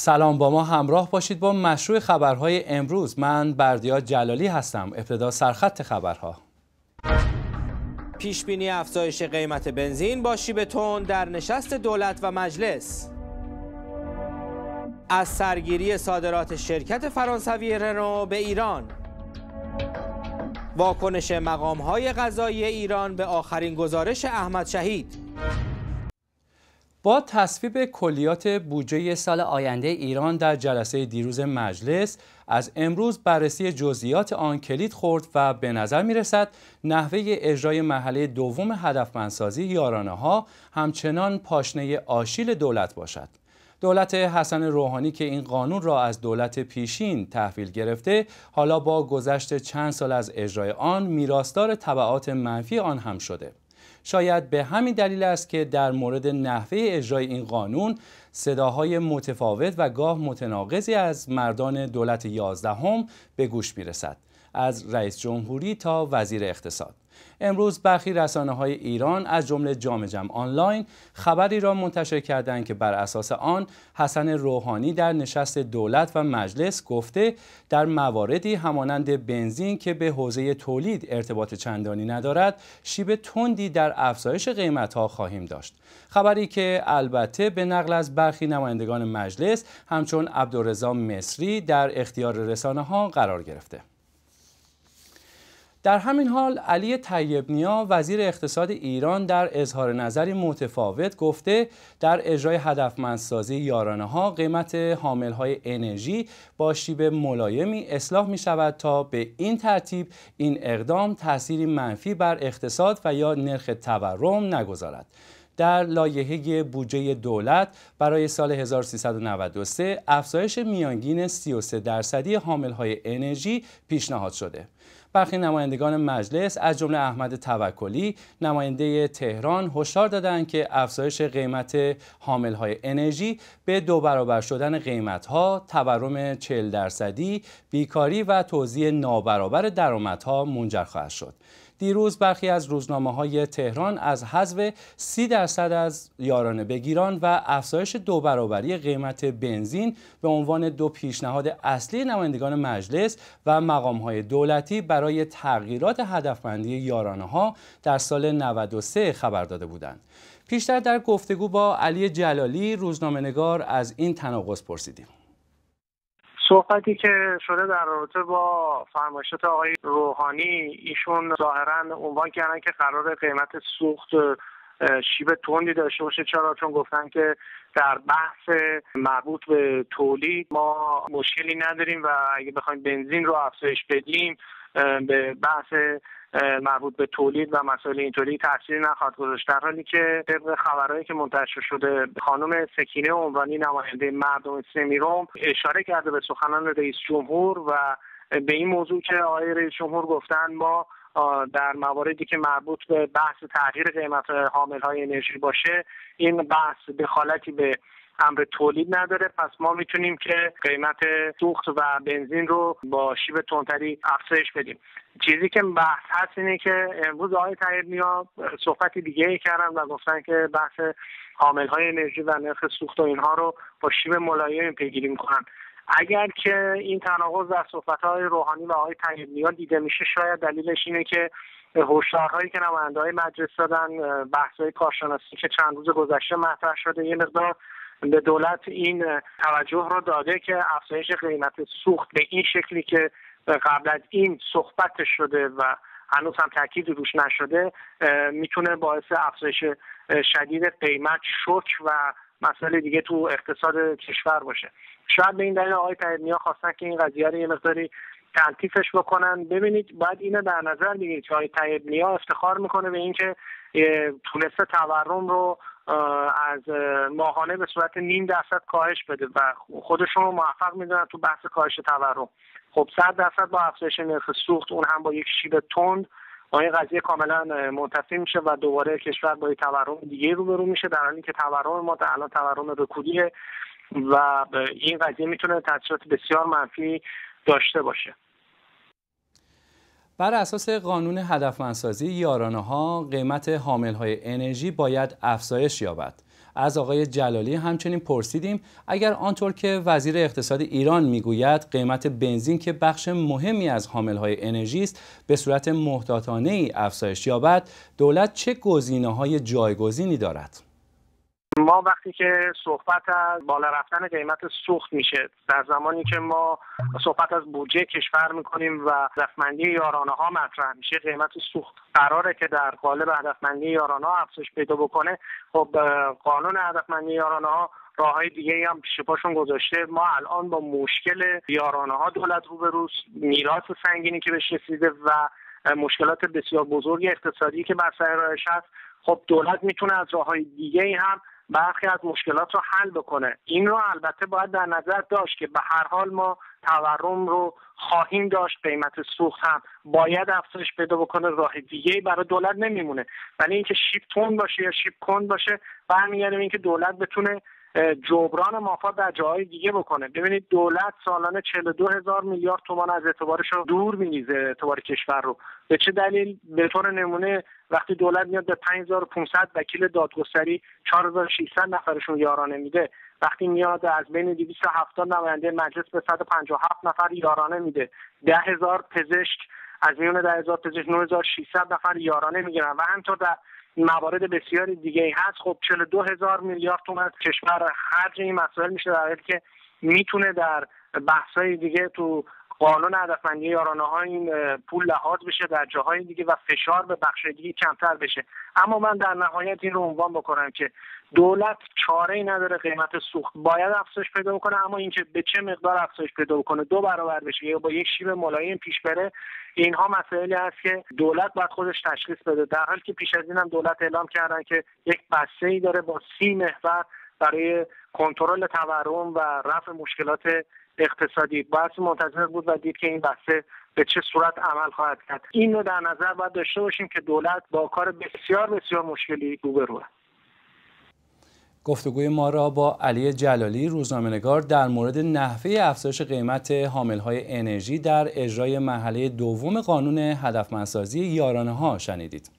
سلام با ما همراه باشید با مشروع خبرهای امروز من بردیا جلالی هستم ابتدا سرخط خبرها پیش بینی افزایش قیمت بنزین با به تون در نشست دولت و مجلس از سرگیری صادرات شرکت فرانسوی رنو به ایران واکنش مقام های غذایی ایران به آخرین گزارش احمد شهید با تصویب کلیات بودجه سال آینده ایران در جلسه دیروز مجلس از امروز بررسی جزئیات آن کلید خورد و به نظر می رسد نحوه اجرای مرحله دوم هدفمندسازی یارانه ها همچنان پاشنه آشیل دولت باشد. دولت حسن روحانی که این قانون را از دولت پیشین تحویل گرفته حالا با گذشت چند سال از اجرای آن میراستار طبعات منفی آن هم شده. شاید به همین دلیل است که در مورد نحوه اجرای این قانون صداهای متفاوت و گاه متناقضی از مردان دولت یازدهم به گوش میرسد از رئیس جمهوری تا وزیر اقتصاد امروز برخی رسانه های ایران از جمله جام جمع آنلاین خبری را منتشر کردند که بر اساس آن حسن روحانی در نشست دولت و مجلس گفته در مواردی همانند بنزین که به حوزه تولید ارتباط چندانی ندارد شیب تندی در افزایش قیمت ها خواهیم داشت خبری که البته به نقل از برخی نمایندگان مجلس همچون عبدالرضا مصری در اختیار رسانه ها قرار گرفته در همین حال علی طیب نیا وزیر اقتصاد ایران در اظهار نظری متفاوت گفته در اجرای هدفمندسازی یارانه ها قیمت حامل های انرژی با شیب ملایمی اصلاح می شود تا به این ترتیب این اقدام تأثیری منفی بر اقتصاد و یا نرخ تورم نگذارد در لایحه بودجه دولت برای سال 1393 افزایش میانگین 33 درصدی های انرژی پیشنهاد شده برخی نمایندگان مجلس از جمله احمد توکلی نماینده تهران هشدار دادند که افزایش قیمت حامل های انرژی به دو برابر شدن قیمت ها تورم 40 درصدی بیکاری و توزیع نابرابر درآمدها منجر خواهد شد دیروز برخی از روزنامه های تهران از حذف 30 درصد از یاران بگیران و افزایش دو برابری قیمت بنزین به عنوان دو پیشنهاد اصلی نمایندگان مجلس و مقام های دولتی برای تغییرات هدفمندی یارانه ها در سال 93 خبر داده بودند. پیشتر در گفتگو با علی جلالی روزنامهنگار از این تناقض پرسیدیم. صحبتی که شده در رابطه با فرمایشات آقای روحانی ایشون ظاهرا عنوان کردن که قرار قیمت سوخت شیب تندی داشته باشه چرا چون گفتن که در بحث مربوط به تولید ما مشکلی نداریم و اگه بخوایم بنزین رو افزایش بدیم به بحث مربوط به تولید و مسائل اینطوری تاثیر نخواهد گذاشت در حالی که طبق خبرهایی که منتشر شده خانم سکینه عمرانی نماینده مردم سمیروم اشاره کرده به سخنان رئیس جمهور و به این موضوع که آقای رئیس جمهور گفتن ما در مواردی که مربوط به بحث تغییر قیمت حامل های انرژی باشه این بحث خالتی به امر تولید نداره پس ما میتونیم که قیمت سوخت و بنزین رو با شیب تونتری افزایش بدیم چیزی که بحث هست اینه که امروز آقای طیب نیا صحبت دیگه ای کردن و گفتن که بحث حامل های انرژی و نرخ سوخت و اینها رو با شیب ملایم پیگیری میکنن اگر که این تناقض در صحبت های روحانی و آقای طیب نیا دیده میشه شاید دلیلش اینه که هشدارهایی که نماینده های مجلس دادن بحث های کارشناسی که چند روز گذشته مطرح شده یه مقدار به دولت این توجه رو داده که افزایش قیمت سوخت به این شکلی که قبل از این صحبت شده و هنوز هم تاکید روش نشده میتونه باعث افزایش شدید قیمت شک و مسئله دیگه تو اقتصاد کشور باشه شاید به این دلیل آقای نیا خواستن که این قضیه رو یه مقداری تلطیفش بکنن ببینید باید اینه در نظر بگیرید که آقای نیا افتخار میکنه به اینکه تونسته تورم رو از ماهانه به صورت نیم درصد کاهش بده و خودشون رو موفق میدونن تو بحث کاهش تورم خب صد درصد با افزایش نرخ سوخت اون هم با یک شیب تند با این قضیه کاملا منتفی میشه و دوباره کشور با یک تورم دیگه روبرو میشه در حالی که تورم ما در الان تورم رکودیه و این قضیه میتونه تاثیرات بسیار منفی داشته باشه بر اساس قانون هدفمندسازی یارانه ها قیمت حامل های انرژی باید افزایش یابد از آقای جلالی همچنین پرسیدیم اگر آنطور که وزیر اقتصاد ایران میگوید قیمت بنزین که بخش مهمی از های انرژی است به صورت محتاطانه ای افزایش یابد دولت چه گزینه های جایگزینی دارد ما وقتی که صحبت از بالا رفتن قیمت سوخت میشه در زمانی که ما صحبت از بودجه کشور میکنیم و هدفمندی یارانه ها مطرح میشه قیمت سوخت قراره که در قالب هدفمندی یارانه ها افزایش پیدا بکنه خب قانون هدفمندی یارانه ها راه های دیگه هم پیش پاشون گذاشته ما الان با مشکل یارانه ها دولت روز میراث سنگینی که بهش رسیده و مشکلات بسیار بزرگ اقتصادی که بر سر راهش هست خب دولت میتونه از راه های دیگه هم برخی از مشکلات رو حل بکنه این رو البته باید در نظر داشت که به هر حال ما تورم رو خواهیم داشت قیمت سوخت هم باید افزایش پیدا بکنه راه دیگه برای دولت نمیمونه ولی اینکه شیپ تون باشه یا شیپ کند باشه برمیگرده اینکه دولت بتونه جبران مافاد در جاهای دیگه بکنه ببینید دولت سالانه 42 هزار میلیارد تومان از اعتبارش رو دور میریزه اعتبار کشور رو به چه دلیل به طور نمونه وقتی دولت میاد به 5500 وکیل دادگستری 4600 نفرشون یارانه میده وقتی میاد از بین 270 نماینده مجلس به 157 نفر یارانه میده 10000 پزشک از میون 10000 پزشک 9600 نفر یارانه میگیرن و همینطور در موارد بسیاری دیگه ای هست خب 42 هزار میلیارد تومن کشور خرج این مسائل میشه در که میتونه در های دیگه تو قانون هدفمندی یارانه ها این پول لحاظ بشه در جاهای دیگه و فشار به بخش دیگه کمتر بشه اما من در نهایت این رو عنوان بکنم که دولت چاره ای نداره قیمت سوخت باید افزایش پیدا بکنه اما اینکه به چه مقدار افزایش پیدا بکنه دو برابر بشه یا با یک شیب ملایم پیش بره اینها مسائلی هست که دولت باید خودش تشخیص بده در حالی که پیش از این هم دولت اعلام کردن که یک بسته ای داره با سی محور برای کنترل تورم و رفع مشکلات اقتصادی باعث منتظر بود و دید که این بحث به چه صورت عمل خواهد کرد این رو در نظر باید داشته باشیم که دولت با کار بسیار بسیار مشکلی روبرو گفتگوی ما را با علی جلالی روزنامه‌نگار در مورد نحوه افزایش قیمت حامل‌های انرژی در اجرای مرحله دوم قانون هدفمندسازی یارانه ها شنیدید.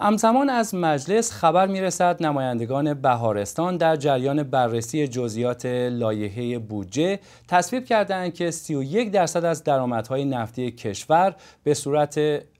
همزمان از مجلس خبر میرسد نمایندگان بهارستان در جریان بررسی جزئیات لایحه بودجه تصویب کردند که 31 درصد از درآمدهای نفتی کشور به صورت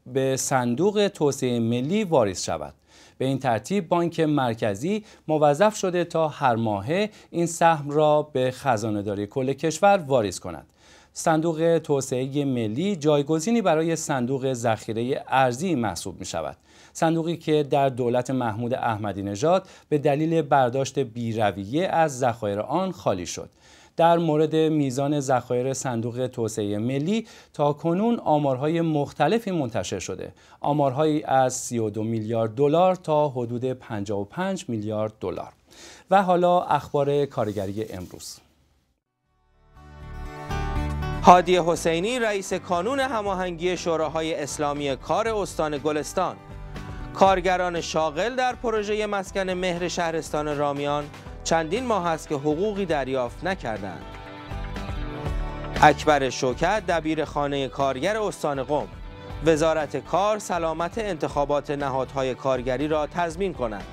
به صندوق توسعه ملی واریز شود به این ترتیب بانک مرکزی موظف شده تا هر ماه این سهم را به خزانه داری کل کشور واریز کند صندوق توسعه ملی جایگزینی برای صندوق ذخیره ارزی محسوب می شود صندوقی که در دولت محمود احمدی نژاد به دلیل برداشت بیرویه از ذخایر آن خالی شد در مورد میزان ذخایر صندوق توسعه ملی تا کنون آمارهای مختلفی منتشر شده آمارهایی از 32 میلیارد دلار تا حدود 55 میلیارد دلار و حالا اخبار کارگری امروز هادی حسینی رئیس کانون هماهنگی شوراهای اسلامی کار استان گلستان کارگران شاغل در پروژه مسکن مهر شهرستان رامیان چندین ماه است که حقوقی دریافت نکردند. اکبر شوکت دبیر خانه کارگر استان قم وزارت کار سلامت انتخابات نهادهای کارگری را تضمین کند.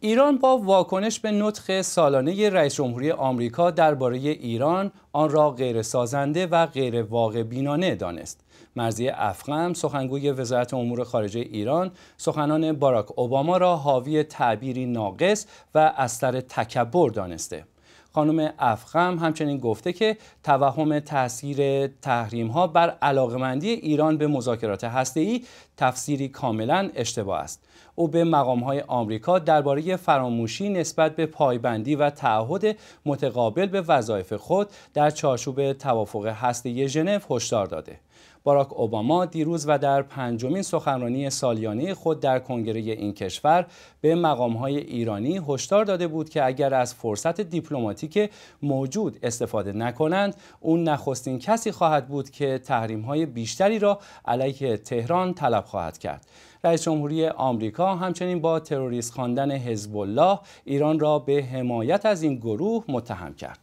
ایران با واکنش به نطخ سالانه رئیس جمهوری آمریکا درباره ایران آن را غیرسازنده سازنده و غیر بینانه دانست. مرزی افغم سخنگوی وزارت امور خارجه ایران سخنان باراک اوباما را حاوی تعبیری ناقص و اثر تکبر دانسته خانم افخم همچنین گفته که توهم تاثیر تحریم ها بر علاقمندی ایران به مذاکرات ای تفسیری کاملا اشتباه است او به مقام های آمریکا درباره فراموشی نسبت به پایبندی و تعهد متقابل به وظایف خود در چارچوب توافق هسته ژنو هشدار داده باراک اوباما دیروز و در پنجمین سخنرانی سالیانه خود در کنگره این کشور به مقامهای ایرانی هشدار داده بود که اگر از فرصت دیپلماتیک موجود استفاده نکنند اون نخستین کسی خواهد بود که تحریم‌های بیشتری را علیه تهران طلب خواهد کرد رئیس جمهوری آمریکا همچنین با تروریست خواندن حزب الله ایران را به حمایت از این گروه متهم کرد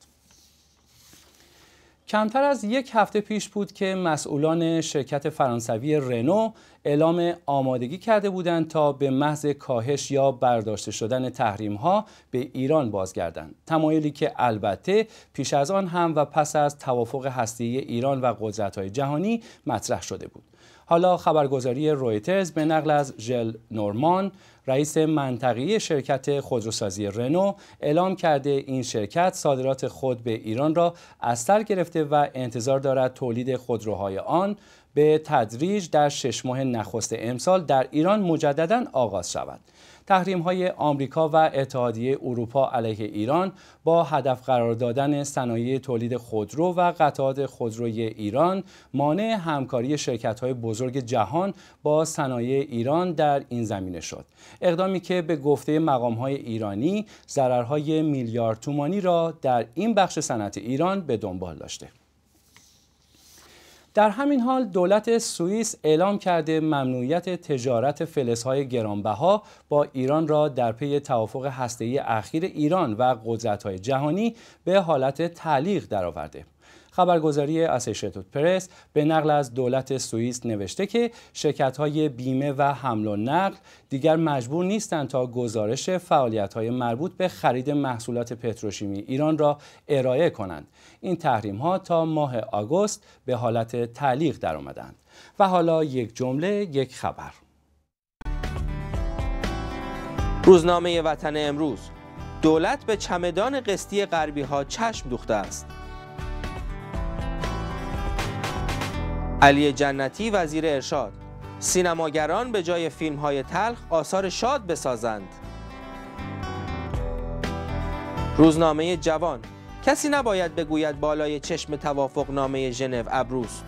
کمتر از یک هفته پیش بود که مسئولان شرکت فرانسوی رنو اعلام آمادگی کرده بودند تا به محض کاهش یا برداشته شدن تحریم ها به ایران بازگردند تمایلی که البته پیش از آن هم و پس از توافق هستی ایران و قدرت های جهانی مطرح شده بود حالا خبرگزاری رویترز به نقل از ژل نورمان رئیس منطقی شرکت خودروسازی رنو اعلام کرده این شرکت صادرات خود به ایران را از سر گرفته و انتظار دارد تولید خودروهای آن به تدریج در شش ماه نخست امسال در ایران مجددا آغاز شود. تحریم های آمریکا و اتحادیه اروپا علیه ایران با هدف قرار دادن صنایع تولید خودرو و قطعات خودروی ایران مانع همکاری شرکت های بزرگ جهان با صنایع ایران در این زمینه شد اقدامی که به گفته مقام های ایرانی ضررهای میلیارد تومانی را در این بخش صنعت ایران به دنبال داشته در همین حال دولت سوئیس اعلام کرده ممنوعیت تجارت فلزهای گرانبها با ایران را در پی توافق هسته‌ای اخیر ایران و قدرت‌های جهانی به حالت تعلیق درآورده. خبرگزاری اسوسییتد پرس به نقل از دولت سوئیس نوشته که های بیمه و حمل و نقل دیگر مجبور نیستند تا گزارش های مربوط به خرید محصولات پتروشیمی ایران را ارائه کنند این تحریم ها تا ماه آگوست به حالت تعلیق در آمدند و حالا یک جمله یک خبر روزنامه وطن امروز دولت به چمدان قسطی غربی ها چشم دوخته است علی جنتی وزیر ارشاد سینماگران به جای فیلم های تلخ آثار شاد بسازند روزنامه جوان کسی نباید بگوید بالای چشم توافق نامه ژنو ابروست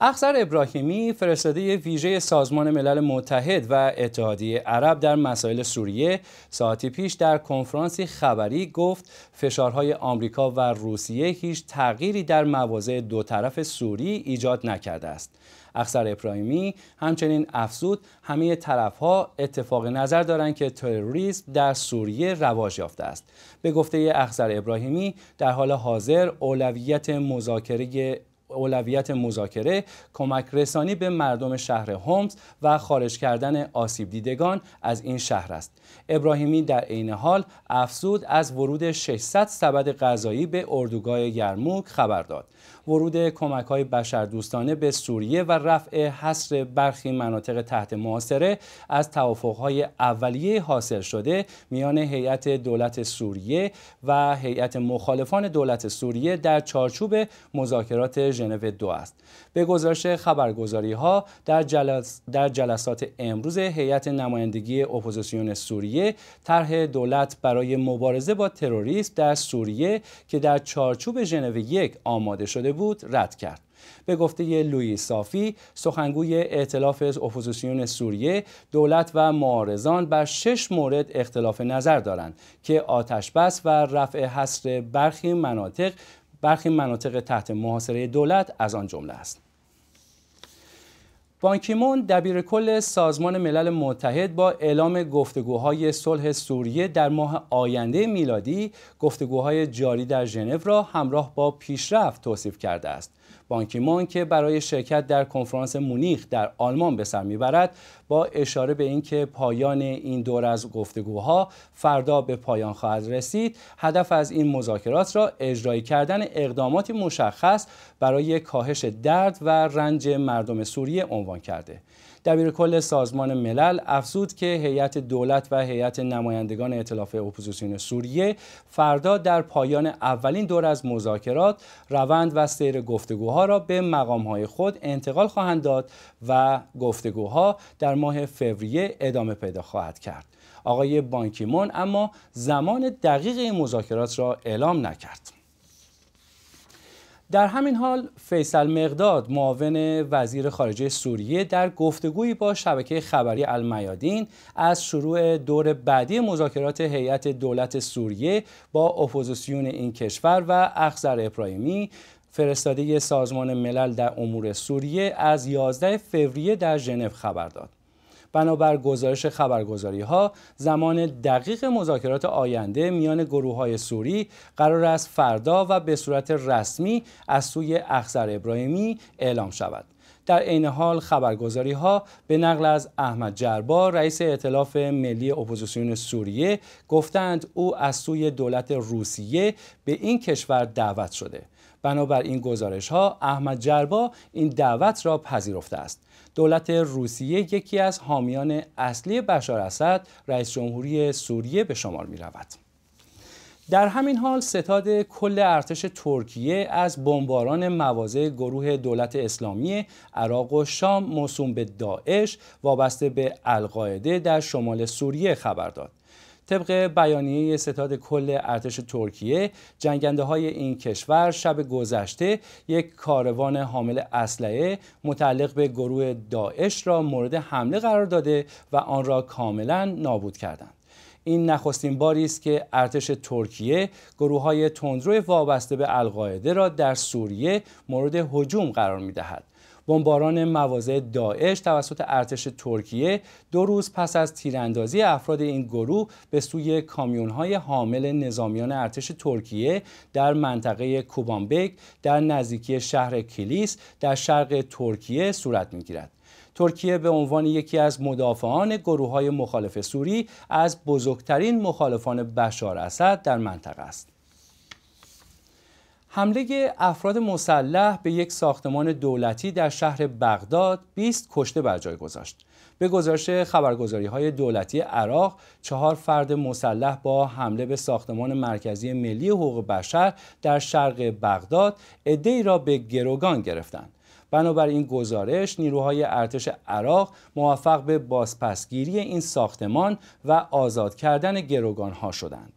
اخزر ابراهیمی فرستاده ویژه سازمان ملل متحد و اتحادیه عرب در مسائل سوریه ساعتی پیش در کنفرانسی خبری گفت فشارهای آمریکا و روسیه هیچ تغییری در مواضع دو طرف سوری ایجاد نکرده است. اخسر ابراهیمی همچنین افزود همه ها اتفاق نظر دارند که تروریسم در سوریه رواج یافته است به گفته اخسر ابراهیمی در حال حاضر اولویت مذاکره اولویت مذاکره کمک رسانی به مردم شهر هومز و خارج کردن آسیب دیدگان از این شهر است ابراهیمی در عین حال افزود از ورود 600 سبد غذایی به اردوگاه یرموک خبر داد ورود کمک های بشردوستانه به سوریه و رفع حصر برخی مناطق تحت محاصره از های اولیه حاصل شده میان هیئت دولت سوریه و هیئت مخالفان دولت سوریه در چارچوب مذاکرات ژنو دو است به گزارش خبرگزاری ها در, جلس در جلسات امروز هیئت نمایندگی اپوزیسیون سوریه طرح دولت برای مبارزه با تروریسم در سوریه که در چارچوب ژنو یک آماده شده بود رد کرد به گفته لویی صافی سخنگوی ائتلاف اپوزیسیون سوریه دولت و معارضان بر شش مورد اختلاف نظر دارند که آتش بس و رفع حصر برخی مناطق برخی مناطق تحت محاصره دولت از آن جمله است بانکیمون دبیر کل سازمان ملل متحد با اعلام گفتگوهای صلح سوریه در ماه آینده میلادی گفتگوهای جاری در ژنو را همراه با پیشرفت توصیف کرده است. بانکیمون که برای شرکت در کنفرانس مونیخ در آلمان به سر میبرد با اشاره به اینکه پایان این دور از گفتگوها فردا به پایان خواهد رسید هدف از این مذاکرات را اجرای کردن اقداماتی مشخص برای کاهش درد و رنج مردم سوریه عنوان کرده دبیر کل سازمان ملل افزود که هیئت دولت و هیئت نمایندگان ائتلاف اپوزیسیون سوریه فردا در پایان اولین دور از مذاکرات روند و سیر گفتگوها را به مقامهای خود انتقال خواهند داد و گفتگوها در ماه فوریه ادامه پیدا خواهد کرد آقای بانکیمون اما زمان دقیق مذاکرات را اعلام نکرد در همین حال فیصل مقداد معاون وزیر خارجه سوریه در گفتگویی با شبکه خبری المیادین از شروع دور بعدی مذاکرات هیئت دولت سوریه با اپوزیسیون این کشور و اخزر ابراهیمی فرستاده سازمان ملل در امور سوریه از 11 فوریه در ژنو خبر داد. بنابر گزارش خبرگزاری ها زمان دقیق مذاکرات آینده میان گروه های سوری قرار است فردا و به صورت رسمی از سوی اخزر ابراهیمی اعلام شود در عین حال خبرگزاری ها به نقل از احمد جربا رئیس ائتلاف ملی اپوزیسیون سوریه گفتند او از سوی دولت روسیه به این کشور دعوت شده بنابر این گزارش ها احمد جربا این دعوت را پذیرفته است دولت روسیه یکی از حامیان اصلی بشار اسد رئیس جمهوری سوریه به شمار می رود. در همین حال ستاد کل ارتش ترکیه از بمباران مواضع گروه دولت اسلامی عراق و شام موسوم به داعش وابسته به القاعده در شمال سوریه خبر داد. طبق بیانیه ستاد کل ارتش ترکیه جنگنده های این کشور شب گذشته یک کاروان حامل اسلحه متعلق به گروه داعش را مورد حمله قرار داده و آن را کاملا نابود کردند این نخستین باری است که ارتش ترکیه گروه های تندرو وابسته به القاعده را در سوریه مورد هجوم قرار می دهد. بمباران مواضع داعش توسط ارتش ترکیه دو روز پس از تیراندازی افراد این گروه به سوی کامیون‌های حامل نظامیان ارتش ترکیه در منطقه کوبانبک در نزدیکی شهر کلیس در شرق ترکیه صورت میگیرد ترکیه به عنوان یکی از مدافعان گروه های مخالف سوری از بزرگترین مخالفان بشار اسد در منطقه است. حمله افراد مسلح به یک ساختمان دولتی در شهر بغداد 20 کشته بر جای گذاشت. به گزارش خبرگزاری های دولتی عراق چهار فرد مسلح با حمله به ساختمان مرکزی ملی حقوق بشر در شرق بغداد ادهی را به گروگان گرفتند. بنابر این گزارش نیروهای ارتش عراق موفق به بازپسگیری این ساختمان و آزاد کردن گروگان ها شدند.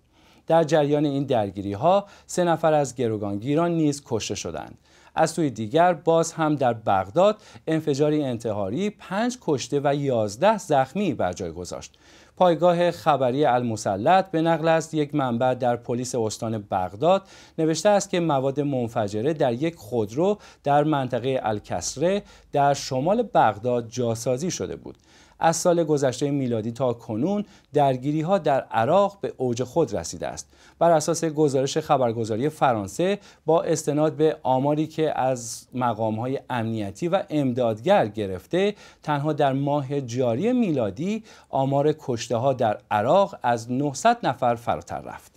در جریان این درگیری ها سه نفر از گروگانگیران نیز کشته شدند از سوی دیگر باز هم در بغداد انفجاری انتحاری پنج کشته و یازده زخمی بر جای گذاشت پایگاه خبری المسلط به نقل از یک منبع در پلیس استان بغداد نوشته است که مواد منفجره در یک خودرو در منطقه الکسره در شمال بغداد جاسازی شده بود از سال گذشته میلادی تا کنون درگیری ها در عراق به اوج خود رسیده است بر اساس گزارش خبرگزاری فرانسه با استناد به آماری که از مقام های امنیتی و امدادگر گرفته تنها در ماه جاری میلادی آمار کشته ها در عراق از 900 نفر فراتر رفت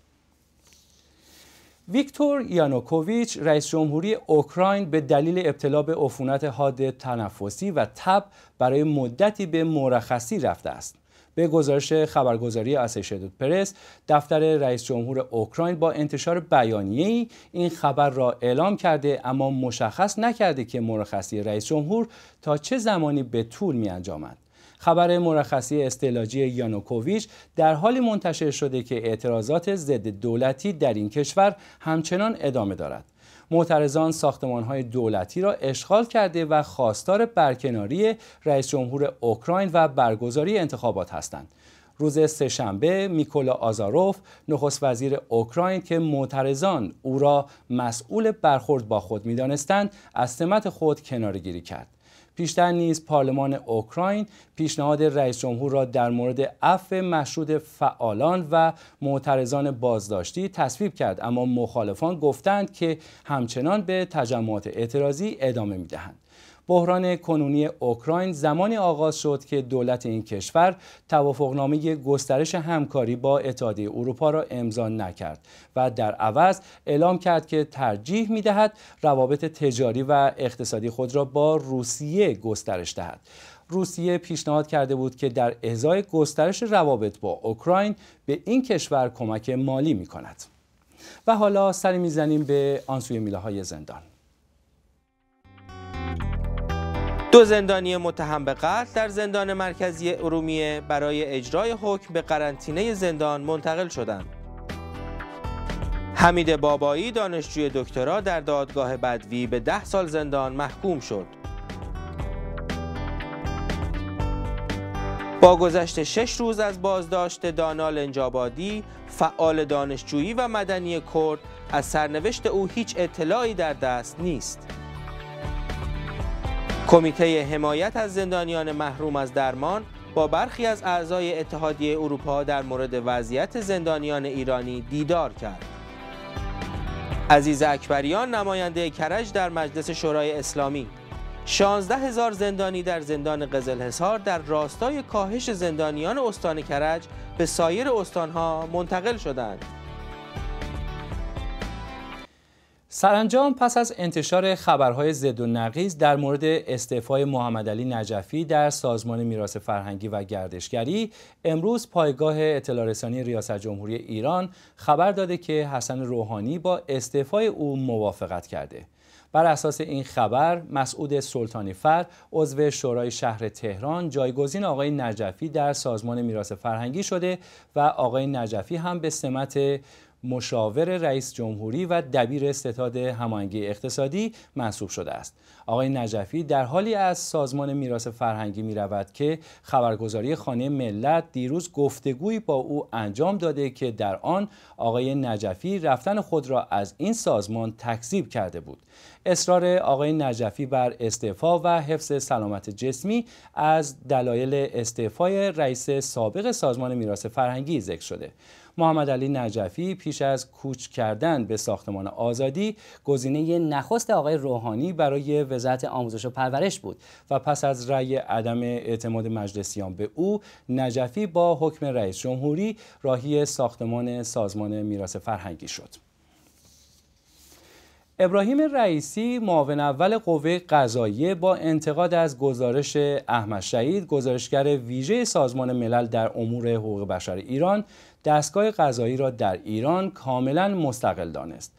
ویکتور یانوکوویچ رئیس جمهوری اوکراین به دلیل ابتلا به عفونت حاد تنفسی و تب برای مدتی به مرخصی رفته است. به گزارش خبرگزاری اسوسییتد پرس دفتر رئیس جمهور اوکراین با انتشار بیانیه‌ای این خبر را اعلام کرده اما مشخص نکرده که مرخصی رئیس جمهور تا چه زمانی به طول می‌انجامد. خبر مرخصی استلاجی یانوکوویچ در حالی منتشر شده که اعتراضات ضد دولتی در این کشور همچنان ادامه دارد. معترضان ساختمانهای دولتی را اشغال کرده و خواستار برکناری رئیس جمهور اوکراین و برگزاری انتخابات هستند. روز سهشنبه میکولا آزاروف نخست وزیر اوکراین که معترضان او را مسئول برخورد با خود میدانستند از سمت خود کنارگیری کرد پیشتر نیز پارلمان اوکراین پیشنهاد رئیس جمهور را در مورد عفو مشروط فعالان و معترضان بازداشتی تصویب کرد اما مخالفان گفتند که همچنان به تجمعات اعتراضی ادامه میدهند بحران کنونی اوکراین زمانی آغاز شد که دولت این کشور توافقنامه گسترش همکاری با اتحادیه اروپا را امضا نکرد و در عوض اعلام کرد که ترجیح می دهد روابط تجاری و اقتصادی خود را با روسیه گسترش دهد روسیه پیشنهاد کرده بود که در ازای گسترش روابط با اوکراین به این کشور کمک مالی می کند. و حالا سری میزنیم به آنسوی میله های زندان دو زندانی متهم به قتل در زندان مرکزی ارومیه برای اجرای حکم به قرنطینه زندان منتقل شدند. حمید بابایی دانشجوی دکترا در دادگاه بدوی به ده سال زندان محکوم شد. با گذشت شش روز از بازداشت دانال انجابادی، فعال دانشجویی و مدنی کرد از سرنوشت او هیچ اطلاعی در دست نیست. کمیته حمایت از زندانیان محروم از درمان با برخی از اعضای اتحادیه اروپا در مورد وضعیت زندانیان ایرانی دیدار کرد. عزیز اکبریان نماینده کرج در مجلس شورای اسلامی 16 هزار زندانی در زندان قزل حصار در راستای کاهش زندانیان استان کرج به سایر استانها منتقل شدند. سرانجام پس از انتشار خبرهای زد و نقیز در مورد استعفای محمد علی نجفی در سازمان میراث فرهنگی و گردشگری امروز پایگاه اطلاع رسانی ریاست جمهوری ایران خبر داده که حسن روحانی با استعفای او موافقت کرده بر اساس این خبر مسعود سلطانی فر عضو شورای شهر تهران جایگزین آقای نجفی در سازمان میراث فرهنگی شده و آقای نجفی هم به سمت مشاور رئیس جمهوری و دبیر ستاد هماهنگی اقتصادی منصوب شده است آقای نجفی در حالی از سازمان میراث فرهنگی می رود که خبرگزاری خانه ملت دیروز گفتگویی با او انجام داده که در آن آقای نجفی رفتن خود را از این سازمان تکذیب کرده بود اصرار آقای نجفی بر استعفا و حفظ سلامت جسمی از دلایل استعفای رئیس سابق سازمان میراث فرهنگی ذکر شده محمد علی نجفی پیش از کوچ کردن به ساختمان آزادی گزینه نخست آقای روحانی برای وزارت آموزش و پرورش بود و پس از رأی عدم اعتماد مجلسیان به او نجفی با حکم رئیس جمهوری راهی ساختمان سازمان میراث فرهنگی شد ابراهیم رئیسی معاون اول قوه قضاییه با انتقاد از گزارش احمد شهید گزارشگر ویژه سازمان ملل در امور حقوق بشر ایران دستگاه قضایی را در ایران کاملا مستقل دانست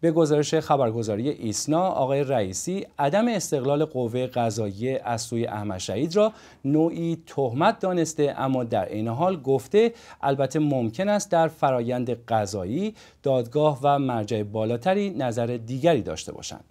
به گزارش خبرگزاری ایسنا آقای رئیسی عدم استقلال قوه قضاییه از سوی احمد شهید را نوعی تهمت دانسته اما در این حال گفته البته ممکن است در فرایند قضایی دادگاه و مرجع بالاتری نظر دیگری داشته باشند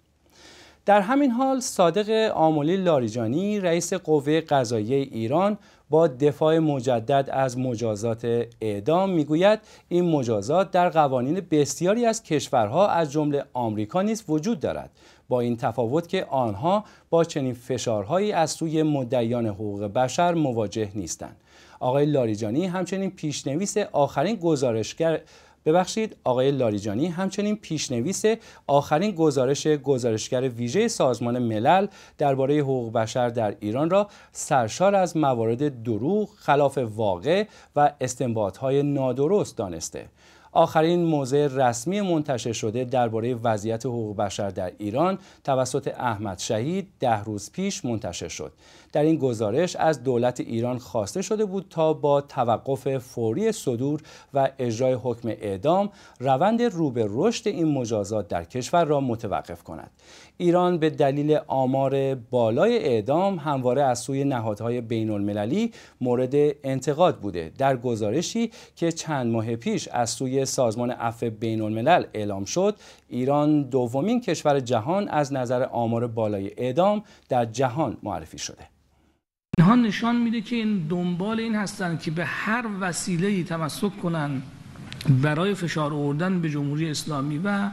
در همین حال صادق آملی لاریجانی رئیس قوه قضایی ایران با دفاع مجدد از مجازات اعدام میگوید این مجازات در قوانین بسیاری از کشورها از جمله آمریکا نیز وجود دارد با این تفاوت که آنها با چنین فشارهایی از سوی مدعیان حقوق بشر مواجه نیستند آقای لاریجانی همچنین پیشنویس آخرین گزارشگر ببخشید آقای لاریجانی همچنین پیشنویس آخرین گزارش گزارشگر ویژه سازمان ملل درباره حقوق بشر در ایران را سرشار از موارد دروغ، خلاف واقع و استنباطهای نادرست دانسته. آخرین موضع رسمی منتشر شده درباره وضعیت حقوق بشر در ایران توسط احمد شهید ده روز پیش منتشر شد. در این گزارش از دولت ایران خواسته شده بود تا با توقف فوری صدور و اجرای حکم اعدام روند رو به رشد این مجازات در کشور را متوقف کند ایران به دلیل آمار بالای اعدام همواره از سوی نهادهای بین المللی مورد انتقاد بوده در گزارشی که چند ماه پیش از سوی سازمان عفو بین الملل اعلام شد ایران دومین کشور جهان از نظر آمار بالای اعدام در جهان معرفی شده اینها نشان میده که این دنبال این هستند که به هر ای تمسک کنن برای فشار آوردن به جمهوری اسلامی و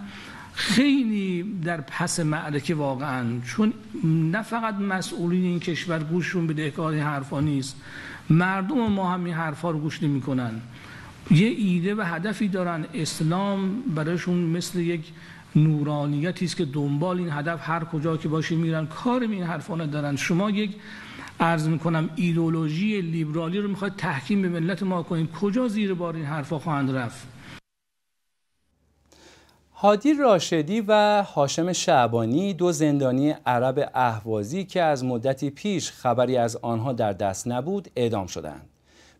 خیلی در پس معرکه واقعا چون نه فقط مسئولین این کشور گوششون به دهکار این حرفا نیست مردم ما هم این حرفا رو گوش کنن. یه ایده و هدفی دارن اسلام برایشون مثل یک نورانیتی است که دنبال این هدف هر کجا که باشی میرن کار این حرفا دارن شما یک عرض میکنم ایدولوژی لیبرالی رو میخواد تحکیم به ملت ما کنیم. کجا زیر بار این حرفا خواهند رفت هادی راشدی و حاشم شعبانی دو زندانی عرب اهوازی که از مدتی پیش خبری از آنها در دست نبود اعدام شدند.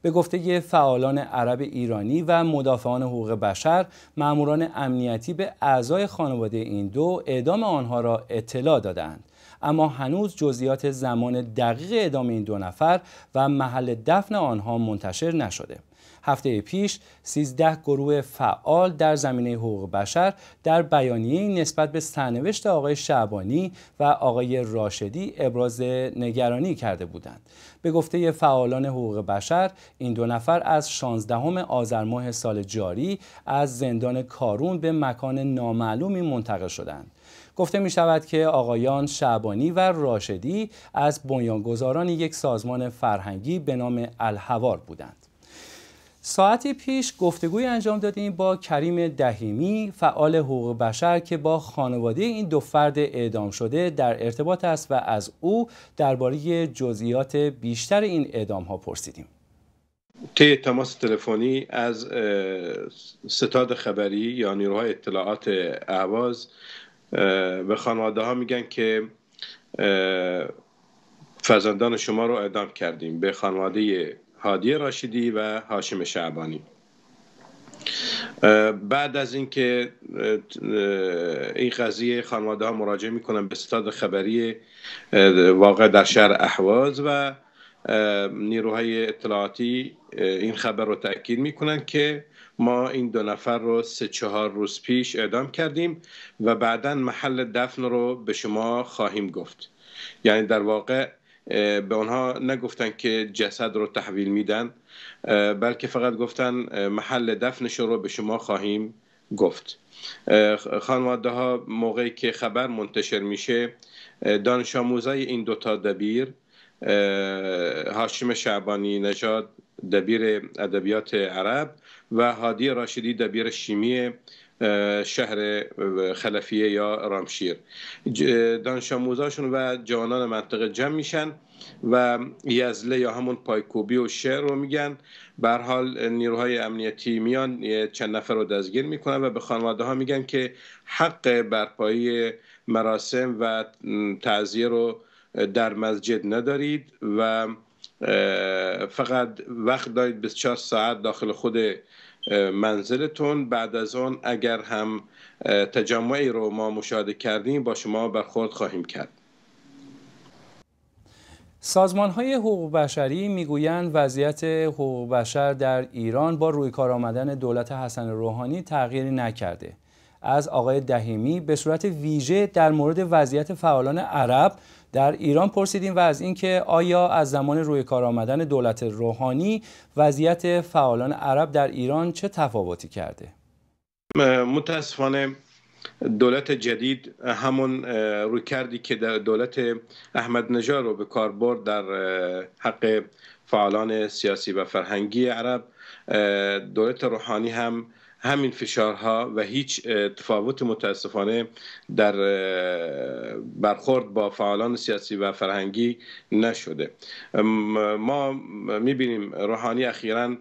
به گفته فعالان عرب ایرانی و مدافعان حقوق بشر ماموران امنیتی به اعضای خانواده این دو اعدام آنها را اطلاع دادند اما هنوز جزئیات زمان دقیق اعدام این دو نفر و محل دفن آنها منتشر نشده هفته پیش 13 گروه فعال در زمینه حقوق بشر در بیانیه نسبت به سرنوشت آقای شعبانی و آقای راشدی ابراز نگرانی کرده بودند. به گفته فعالان حقوق بشر این دو نفر از 16 آذر ماه سال جاری از زندان کارون به مکان نامعلومی منتقل شدند. گفته می شود که آقایان شعبانی و راشدی از بنیانگذاران یک سازمان فرهنگی به نام الحوار بودند. ساعتی پیش گفتگوی انجام دادیم با کریم دهیمی فعال حقوق بشر که با خانواده این دو فرد اعدام شده در ارتباط است و از او درباره جزئیات بیشتر این اعدام ها پرسیدیم طی تماس تلفنی از ستاد خبری یا نیروهای اطلاعات اهواز به خانواده ها میگن که فرزندان شما رو اعدام کردیم به خانواده هادی راشیدی و هاشم شعبانی بعد از اینکه این قضیه خانواده ها مراجعه میکنن به ستاد خبری واقع در شهر احواز و نیروهای اطلاعاتی این خبر رو تأکید میکنن که ما این دو نفر رو سه چهار روز پیش اعدام کردیم و بعدا محل دفن رو به شما خواهیم گفت یعنی در واقع به آنها نگفتن که جسد رو تحویل میدن بلکه فقط گفتن محل دفنش رو به شما خواهیم گفت خانواده ها موقعی که خبر منتشر میشه دانش آموزای این دوتا دبیر هاشم شعبانی نژاد دبیر ادبیات عرب و هادی راشدی دبیر شیمی شهر خلفیه یا رامشیر دانش و جوانان منطقه جمع میشن و یزله یا همون پایکوبی و شعر رو میگن بر حال نیروهای امنیتی میان چند نفر رو دستگیر میکنن و به خانواده ها میگن که حق برپایی مراسم و تعذیه رو در مسجد ندارید و فقط وقت دارید 24 ساعت داخل خود منزلتون بعد از آن اگر هم تجمعی رو ما مشاهده کردیم با شما برخورد خواهیم کرد سازمان های حقوق بشری میگویند وضعیت حقوق بشر در ایران با روی کار آمدن دولت حسن روحانی تغییری نکرده از آقای دهیمی به صورت ویژه در مورد وضعیت فعالان عرب در ایران پرسیدیم و از اینکه آیا از زمان روی کار آمدن دولت روحانی وضعیت فعالان عرب در ایران چه تفاوتی کرده متاسفانه دولت جدید همون روی کردی که دولت احمد نژاد رو به کار برد در حق فعالان سیاسی و فرهنگی عرب دولت روحانی هم همین فشارها و هیچ تفاوت متاسفانه در برخورد با فعالان سیاسی و فرهنگی نشده ما میبینیم روحانی اخیرا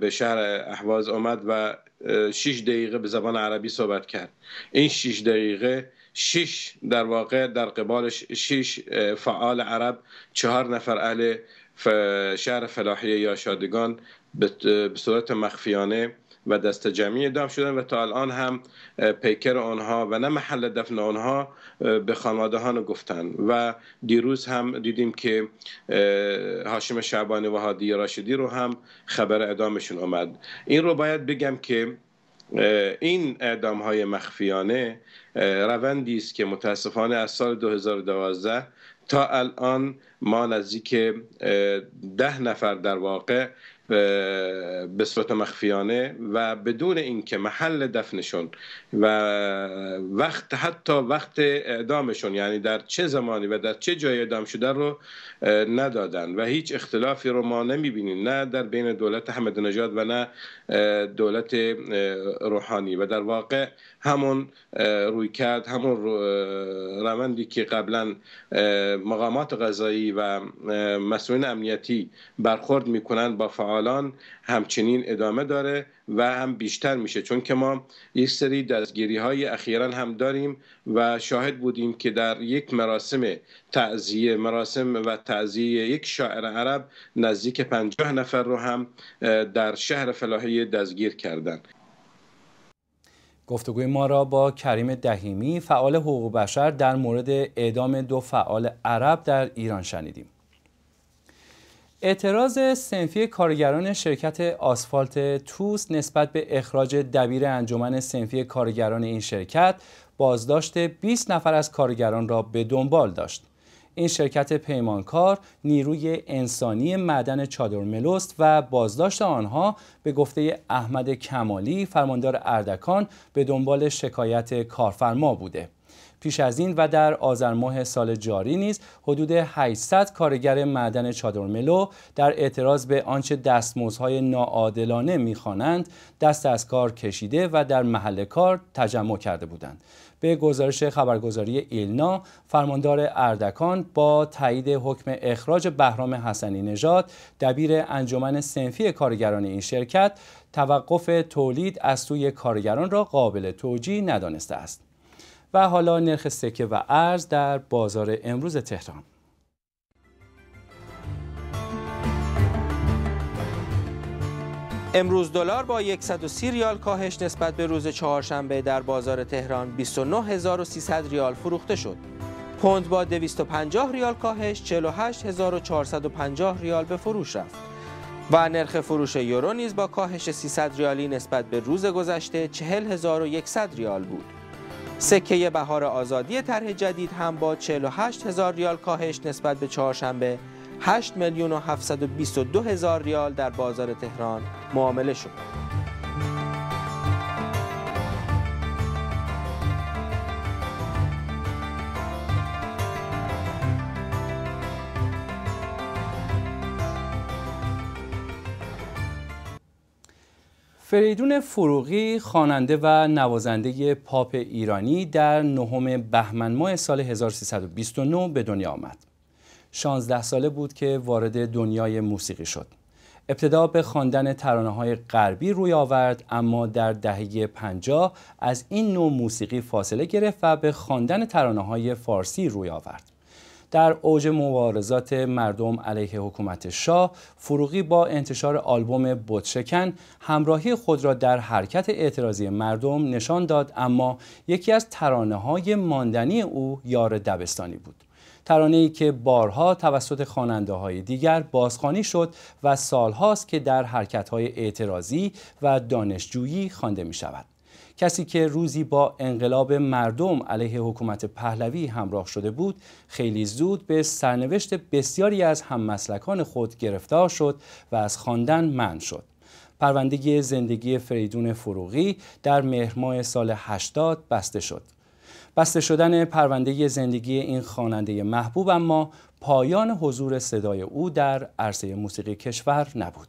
به شهر احواز آمد و شش دقیقه به زبان عربی صحبت کرد این شش دقیقه شش در واقع در قبالش شش فعال عرب چهار نفر اهل شهر فلاحیه یا شادگان به صورت مخفیانه و دست جمعی ادام شدن و تا الان هم پیکر آنها و نه محل دفن آنها به خانواده ها گفتن و دیروز هم دیدیم که هاشم شعبانی و هادی راشدی رو هم خبر اعدامشون آمد این رو باید بگم که این اعدام های مخفیانه روندی است که متاسفانه از سال 2012 تا الان ما نزدیک ده نفر در واقع به صورت مخفیانه و بدون اینکه محل دفنشون و وقت حتی وقت اعدامشون یعنی در چه زمانی و در چه جای اعدام شده رو ندادن و هیچ اختلافی رو ما نمیبینیم نه در بین دولت احمد نجاد و نه دولت روحانی و در واقع همون روی کرد همون روندی که قبلا مقامات غذایی و مسئولین امنیتی برخورد میکنن با فعال همچنین ادامه داره و هم بیشتر میشه چون که ما یک سری دستگیری های اخیرا هم داریم و شاهد بودیم که در یک مراسم تعزیه مراسم و تعزیه یک شاعر عرب نزدیک پنجاه نفر رو هم در شهر فلاحی دستگیر کردن گفتگوی ما را با کریم دهیمی فعال حقوق بشر در مورد اعدام دو فعال عرب در ایران شنیدیم. اعتراض سنفی کارگران شرکت آسفالت توس نسبت به اخراج دبیر انجمن سنفی کارگران این شرکت بازداشت 20 نفر از کارگران را به دنبال داشت. این شرکت پیمانکار نیروی انسانی معدن چادر و بازداشت آنها به گفته احمد کمالی فرماندار اردکان به دنبال شکایت کارفرما بوده. پیش از این و در آذر ماه سال جاری نیز حدود 800 کارگر معدن چادرملو در اعتراض به آنچه دستمزدهای ناعادلانه میخوانند دست از کار کشیده و در محل کار تجمع کرده بودند به گزارش خبرگزاری ایلنا فرماندار اردکان با تایید حکم اخراج بهرام حسنی نژاد دبیر انجمن سنفی کارگران این شرکت توقف تولید از سوی کارگران را قابل توجیه ندانسته است و حالا نرخ سکه و ارز در بازار امروز تهران امروز دلار با 130 ریال کاهش نسبت به روز چهارشنبه در بازار تهران 29300 ریال فروخته شد. پوند با 250 ریال کاهش 48450 ریال به فروش رفت. و نرخ فروش یورو نیز با کاهش 300 ریالی نسبت به روز گذشته 40100 ریال بود. سکه بهار آزادی طرح جدید هم با 48 هزار ریال کاهش نسبت به چهارشنبه 8 میلیون و 722 هزار ریال در بازار تهران معامله شد. فریدون فروغی خواننده و نوازنده پاپ ایرانی در نهم بهمن ماه سال 1329 به دنیا آمد. 16 ساله بود که وارد دنیای موسیقی شد. ابتدا به خواندن ترانه های غربی روی آورد اما در دهه 50 از این نوع موسیقی فاصله گرفت و به خواندن ترانه های فارسی روی آورد. در اوج مبارزات مردم علیه حکومت شاه فروغی با انتشار آلبوم بتشکن همراهی خود را در حرکت اعتراضی مردم نشان داد اما یکی از ترانه های ماندنی او یار دبستانی بود ترانه ای که بارها توسط خواننده های دیگر بازخوانی شد و سالهاست که در حرکت های اعتراضی و دانشجویی خوانده می شود کسی که روزی با انقلاب مردم علیه حکومت پهلوی همراه شده بود خیلی زود به سرنوشت بسیاری از هممسلکان خود گرفتار شد و از خواندن من شد پرونده زندگی فریدون فروغی در مهرماه سال 80 بسته شد بسته شدن پرونده زندگی این خواننده محبوب اما پایان حضور صدای او در عرصه موسیقی کشور نبود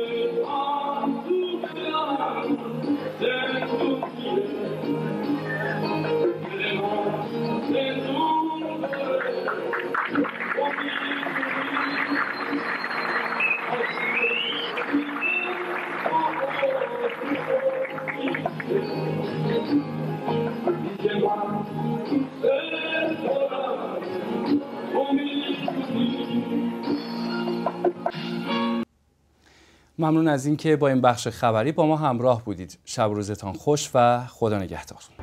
ممنون از اینکه با این بخش خبری با ما همراه بودید شب روزتان خوش و خدا نگهدار